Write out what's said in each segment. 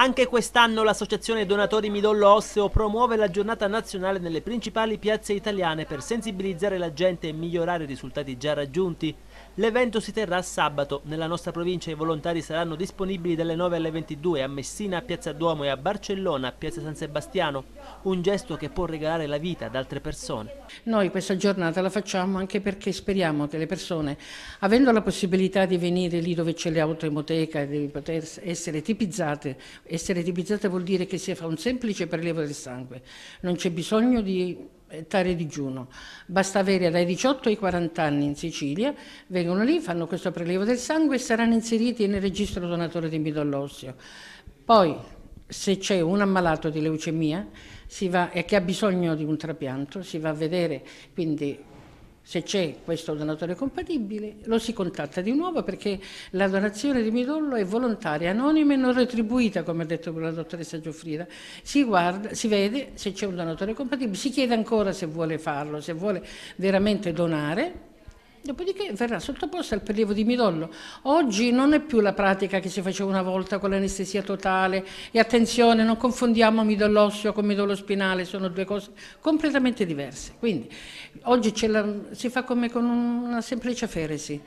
Anche quest'anno l'associazione Donatori Midollo Osseo promuove la giornata nazionale nelle principali piazze italiane per sensibilizzare la gente e migliorare i risultati già raggiunti. L'evento si terrà sabato. Nella nostra provincia i volontari saranno disponibili dalle 9 alle 22 a Messina, a Piazza Duomo e a Barcellona, a Piazza San Sebastiano. Un gesto che può regalare la vita ad altre persone. Noi questa giornata la facciamo anche perché speriamo che le persone, avendo la possibilità di venire lì dove c'è l'autoemoteca e di poter essere tipizzate essere tipizzata vuol dire che si fa un semplice prelievo del sangue, non c'è bisogno di ettari eh, digiuno. Basta avere dai 18 ai 40 anni in Sicilia, vengono lì, fanno questo prelievo del sangue e saranno inseriti nel registro donatore di midollo osseo. Poi, se c'è un ammalato di leucemia e che ha bisogno di un trapianto, si va a vedere, quindi se c'è questo donatore compatibile, lo si contatta di nuovo perché la donazione di midollo è volontaria, anonima e non retribuita, come ha detto la dottoressa Giuffrida. Si, guarda, si vede se c'è un donatore compatibile, si chiede ancora se vuole farlo, se vuole veramente donare, Dopodiché verrà sottoposta al prelievo di midollo. Oggi non è più la pratica che si faceva una volta con l'anestesia totale e attenzione, non confondiamo midollo osseo con midollo spinale, sono due cose completamente diverse. Quindi oggi la, si fa come con una semplice feresi.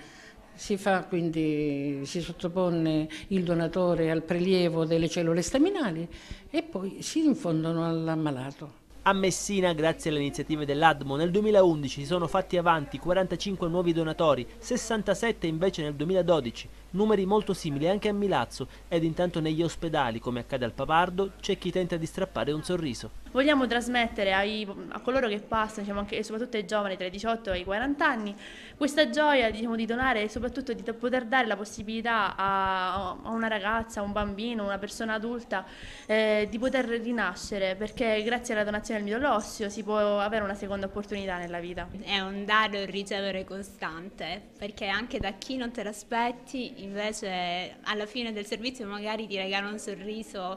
Si fa quindi, si sottopone il donatore al prelievo delle cellule staminali e poi si infondono all'ammalato. A Messina, grazie alle iniziative dell'ADMO, nel 2011 si sono fatti avanti 45 nuovi donatori, 67 invece nel 2012 numeri molto simili anche a Milazzo ed intanto negli ospedali, come accade al Papardo, c'è chi tenta di strappare un sorriso. Vogliamo trasmettere ai, a coloro che passano, diciamo anche, soprattutto ai giovani tra i 18 e i 40 anni, questa gioia diciamo, di donare e soprattutto di poter dare la possibilità a, a una ragazza, a un bambino, a una persona adulta eh, di poter rinascere, perché grazie alla donazione del midollo osseo si può avere una seconda opportunità nella vita. È un dare e un ricevere costante, perché anche da chi non te l'aspetti invece alla fine del servizio magari ti regala un sorriso